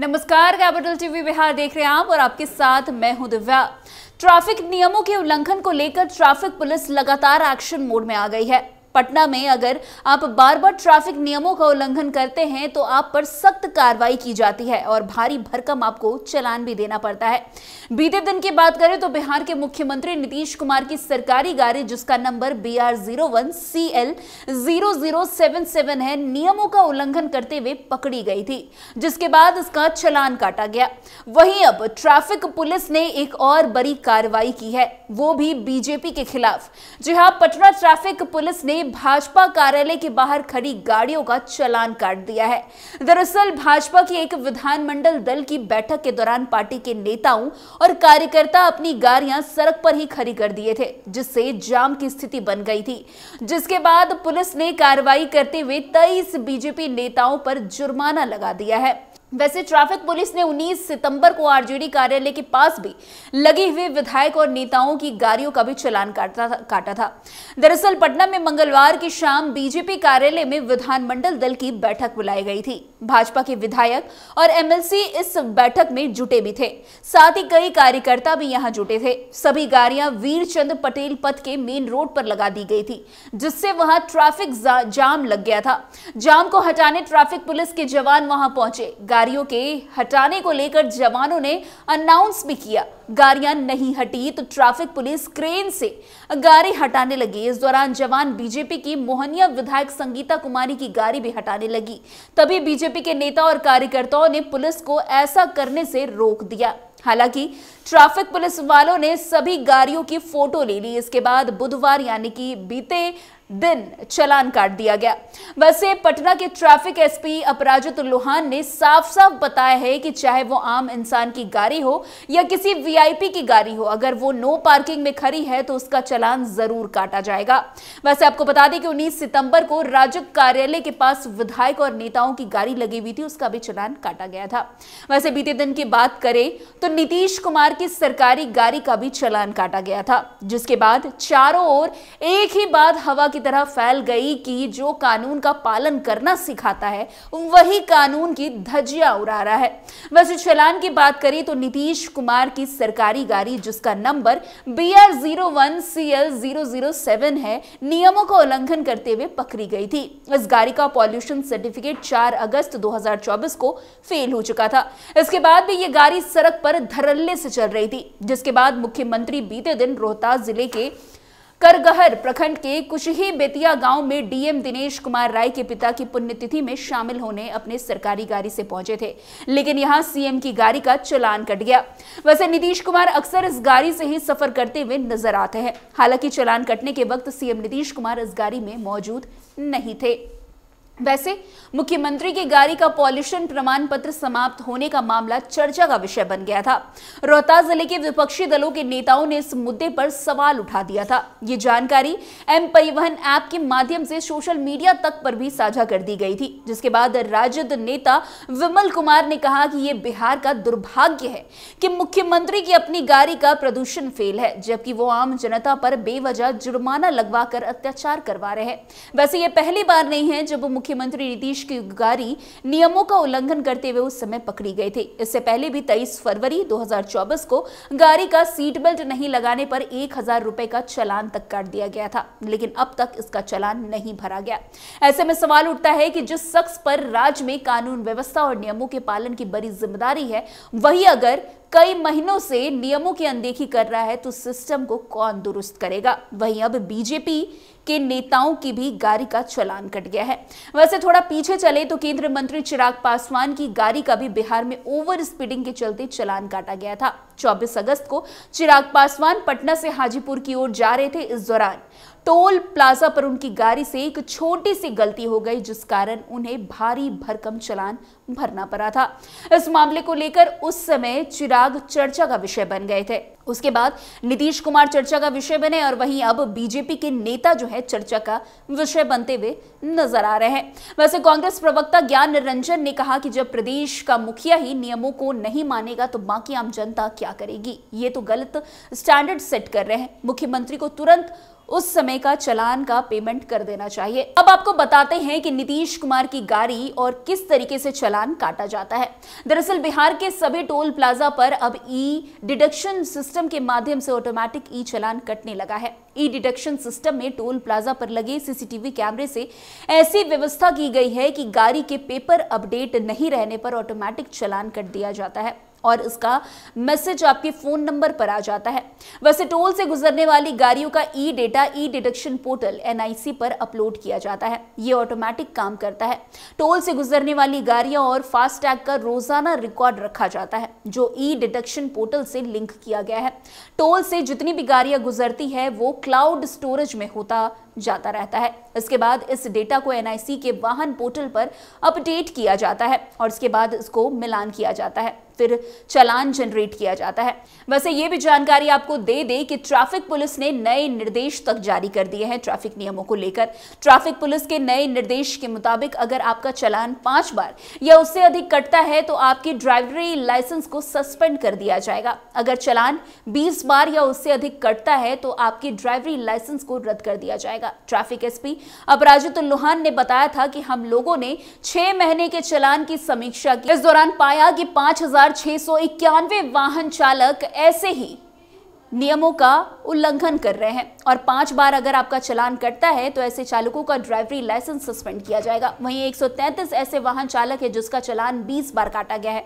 नमस्कार capital TV Bihar देख रहे हैं आप और आपके साथ मैं हूं दिव्या ट्रैफिक नियमों के उल्लंघन को लेकर ट्रैफिक पुलिस लगातार एक्शन मोड में आ गई है पटना में अगर आप बार बार ट्रैफिक नियमों का उल्लंघन करते हैं तो आप पर सख्त कार्रवाई की जाती है और भारी भरकम आपको चलान भी देना पड़ता है बीते दिन की बात करें तो बिहार के मुख्यमंत्री नीतीश कुमार की सरकारी गाड़ी जिसका number B R zero one C L zero zero seven seven है नियमों का उल्लंघन करते हुए पकड़ी गई थी जिसके बाद इसका चलान काटा गया वही अब ट्रैफिक पुलिस ने एक और बड़ी कार्रवाई की है वो भी बीजेपी के खिलाफ जी हाँ पटना ट्रैफिक पुलिस ने ने भाजपा कार्यालय के बाहर खड़ी गाड़ियों का चलान काट दिया है दरअसल भाजपा की एक विधानमंडल दल की बैठक के दौरान पार्टी के नेताओं और कार्यकर्ता अपनी गाड़ियां सड़क पर ही खड़ी कर दिए थे जिससे जाम की स्थिति बन गई थी जिसके बाद पुलिस ने कार्रवाई करते हुए तेईस बीजेपी नेताओं पर जुर्माना लगा दिया है वैसे ट्रैफिक पुलिस ने 19 सितंबर को आरजेडी कार्यालय के पास भी लगे हुए विधायक और नेताओं की गाड़ियों का भी चलान काटा था, काटा था दरअसल पटना में मंगलवार की शाम बीजेपी कार्यालय में विधानमंडल दल की बैठक बुलाई गई थी भाजपा के विधायक और एमएलसी इस बैठक में जुटे भी थे साथ ही कई कार्यकर्ता भी यहाँ जुटे थे सभी गाड़ियां वीरचंद पटेल पथ के मेन रोड पर लगा दी गई थी जिससे वहां ट्रैफिक जाम लग गया था जाम को हटाने ट्रैफिक पुलिस के जवान वहां पहुंचे गाड़ियों के हटाने को लेकर जवानों ने अनाउंस भी किया गाड़ियां नहीं हटी तो ट्रैफिक पुलिस क्रेन से गाड़ी हटाने लगी इस दौरान जवान बीजेपी की मोहनिया विधायक संगीता कुमारी की गाड़ी भी हटाने लगी तभी बीजेपी के नेता और कार्यकर्ताओं ने पुलिस को ऐसा करने से रोक दिया हालांकि ट्रैफिक पुलिस वालों ने सभी गाड़ियों की फोटो ले ली इसके बाद बुधवार यानी कि बीते दिन चलान काट दिया गया वैसे पटना के ट्रैफिक एसपी अपराजित लोहान ने साफ साफ बताया है कि चाहे वो आम इंसान की गाड़ी हो या किसी वीआईपी की गाड़ी हो अगर वो नो पार्किंग में खड़ी है तो उसका चलान जरूर काटा जाएगा वैसे आपको बता दें कि 19 सितंबर को राज्य कार्यालय के पास विधायक और नेताओं की गाड़ी लगी हुई थी उसका भी चलान काटा गया था वैसे बीते दिन की बात करें तो नीतीश कुमार की सरकारी गाड़ी का भी चलान काटा गया था जिसके बाद चारों ओर एक ही बात हवा की की तरह फैल गई कि जो कानून का पालन करना सिखाता है वही कानून की धज्जिया उड़ा रहा है वैसे चलान की बात करें तो नीतीश कुमार की सरकारी गाड़ी जिसका number B R zero one C L zero zero seven है नियमों का उल्लंघन करते हुए पकड़ी गई थी इस गाड़ी का पॉल्यूशन सर्टिफिकेट चार अगस्त दो को फेल हो चुका था इसके बाद भी ये गाड़ी सड़क पर धरल्ले से चल रही थी जिसके बाद मुख्यमंत्री बीते दिन रोहतास जिले के करगहर प्रखंड के कुशही बेतिया गांव में डीएम दिनेश कुमार राय के पिता की पुण्यतिथि में शामिल होने अपने सरकारी गाड़ी से पहुंचे थे लेकिन यहां सीएम की गाड़ी का चलान कट गया वैसे नीतीश कुमार अक्सर इस गाड़ी से ही सफर करते हुए नजर आते हैं हालांकि चलान कटने के वक्त सीएम नीतीश कुमार इस गाड़ी में मौजूद नहीं थे वैसे मुख्यमंत्री की गाड़ी का पॉल्यूशन प्रमाण पत्र समाप्त होने का मामला चर्चा का विषय बन गया था रोहतास जिले के विपक्षी दलों के नेताओं ने इस मुद्दे पर सवाल उठा दिया था ये जानकारी एम परिवहन ऐप के माध्यम से सोशल मीडिया तक पर भी साझा कर दी गई थी जिसके बाद राजद नेता विमल कुमार ने कहा कि ये बिहार का दुर्भाग्य है कि मुख्यमंत्री की अपनी गाड़ी का प्रदूषण फेल है जबकि वो आम जनता पर बेवजह जुर्माना लगवा अत्याचार करवा रहे हैं वैसे ये पहली बार नहीं है जब मुख्यमंत्री नीतीश की नियमों का उल्लंघन करते हुए उस समय पकड़ी गई थी इससे पहले भी 23 फरवरी 2024 को गाड़ी का सीट बेल्ट नहीं लगाने पर एक हजार रुपए का चलान तक काट दिया गया था लेकिन अब तक इसका चलान नहीं भरा गया ऐसे में सवाल उठता है कि जिस शख्स पर राज्य में कानून व्यवस्था और नियमों के पालन की बड़ी जिम्मेदारी है वही अगर कई महीनों से नियमों की अनदेखी कर रहा है तो सिस्टम को कौन दुरुस्त करेगा वहीं अब बीजेपी के नेताओं की भी गाड़ी का चलान कट गया है वैसे थोड़ा पीछे चले तो केंद्रीय मंत्री चिराग पासवान की गाड़ी का भी बिहार में ओवर स्पीडिंग के चलते चलान काटा गया था 24 अगस्त को चिराग पासवान पटना से हाजीपुर की ओर जा रहे थे इस दौरान टोल प्लाजा पर उनकी गाड़ी से एक छोटी सी गलती हो गई जिस कारण उन्हें भारी भरकम चलान भरना पड़ा था इस मामले को लेकर उस समय चिराग चर्चा का विषय बन गए थे उसके बाद नीतीश कुमार चर्चा का विषय बने और वहीं अब बीजेपी के नेता जो है चर्चा का विषय बनते हुए नजर आ रहे हैं वैसे कांग्रेस प्रवक्ता ज्ञान निरंजन ने कहा कि जब प्रदेश का मुखिया ही नियमों को नहीं मानेगा तो बाकी आम जनता क्या करेगी ये तो गलत स्टैंडर्ड सेट कर रहे हैं मुख्यमंत्री को तुरंत उस समय का चलान का पेमेंट कर देना चाहिए अब आपको बताते हैं कि नीतीश कुमार की गाड़ी और किस तरीके से चलान काटा जाता है दरअसल बिहार के सभी टोल प्लाजा पर अब ई डिडक्शन सिस्टम के माध्यम से ऑटोमेटिक ई चलान कटने लगा है ई डिटेक्शन सिस्टम में टोल प्लाजा पर लगे सीसीटीवी कैमरे से ऐसी व्यवस्था की गई है कि गाड़ी के पेपर अपडेट नहीं रहने पर ऑटोमेटिक चलान कट दिया जाता है और इसका मैसेज आपके फोन नंबर पर आ जाता है वैसे टोल से गुजरने वाली गाड़ियों का e data e deduction portal NIC पर अपलोड किया जाता है ये ऑटोमेटिक काम करता है टोल से गुजरने वाली गाड़ियां और फास्टैग का रोजाना रिकॉर्ड रखा जाता है जो ई डिडक्शन पोर्टल से लिंक किया गया है टोल से जितनी भी गाड़ियां गुजरती है वो क्लाउड स्टोरेज में होता जाता रहता है इसके बाद इस डेटा को एनआईसी के वाहन पोर्टल पर अपडेट किया जाता है और इसके बाद इसको मिलान किया जाता है फिर चलान जनरेट किया जाता है वैसे ये भी जानकारी आपको दे दे कि ट्रैफिक पुलिस ने नए निर्देश तक जारी कर दिए हैं ट्रैफिक नियमों को लेकर ट्रैफिक पुलिस के नए निर्देश के मुताबिक अगर आपका चलान पांच बार या उससे अधिक कटता है तो आपकी ड्राइवरी लाइसेंस को सस्पेंड कर दिया जाएगा अगर चलान बीस बार या उससे अधिक कटता है तो आपकी ड्राइवरी लाइसेंस को रद्द कर दिया जाएगा ट्रैफिक एसपी अपराजित तो लोहान ने बताया था कि हम लोगों ने छह महीने के चलान की समीक्षा की इस दौरान पाया कि पांच वाहन चालक ऐसे ही नियमों का उल्लंघन कर रहे हैं और पांच बार अगर आपका चलान कटता है तो ऐसे चालकों का ड्राइवरी लाइसेंस सस्पेंड किया जाएगा वहीं 133 ऐसे वाहन चालक है जिसका चलान 20 बार काटा गया है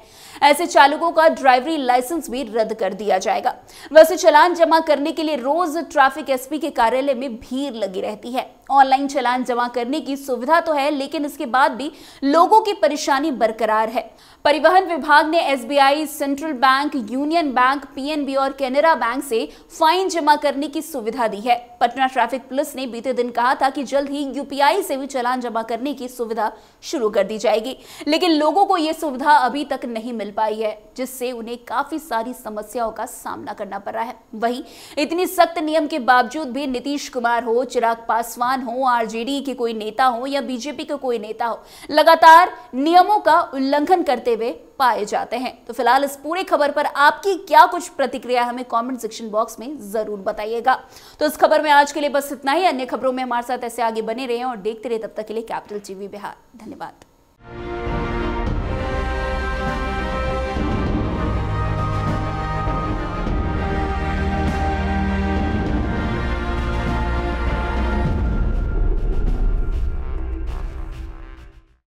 ऐसे चालकों का ड्राइवरी लाइसेंस भी रद्द कर दिया जाएगा वैसे चलान जमा करने के लिए रोज ट्रैफिक एसपी के कार्यालय में भीड़ लगी रहती है ऑनलाइन चलान जमा करने की सुविधा तो है लेकिन इसके बाद भी लोगों की परेशानी बरकरार है परिवहन विभाग ने SBI Central Bank Union Bank PNB और केनरा बैंक से फाइन जमा करने की सुविधा दी है け पटना ट्रैफिक पुलिस ने बीते दिन कहा था कि जल्द ही यूपीआई से भी चलान जमा करने की सुविधा शुरू कर दी जाएगी लेकिन लोगों को यह सुविधा अभी तक नहीं मिल पाई है जिससे उन्हें काफी सारी समस्याओं का सामना करना पड़ रहा है वहीं इतनी सख्त नियम के बावजूद भी नीतीश कुमार हो चिराग पासवान हो आरजेडी के कोई नेता हो या बीजेपी के कोई नेता हो लगातार नियमों का उल्लंघन करते हुए पाए जाते हैं तो फिलहाल इस पूरी खबर पर आपकी क्या कुछ प्रतिक्रिया हमें कमेंट सेक्शन बॉक्स में जरूर बताइएगा तो इस खबर में में आज के लिए बस इतना ही अन्य खबरों में हमारे साथ ऐसे आगे बने रहे और देखते रहे तब तक के लिए कैपिटल टीवी बिहार धन्यवाद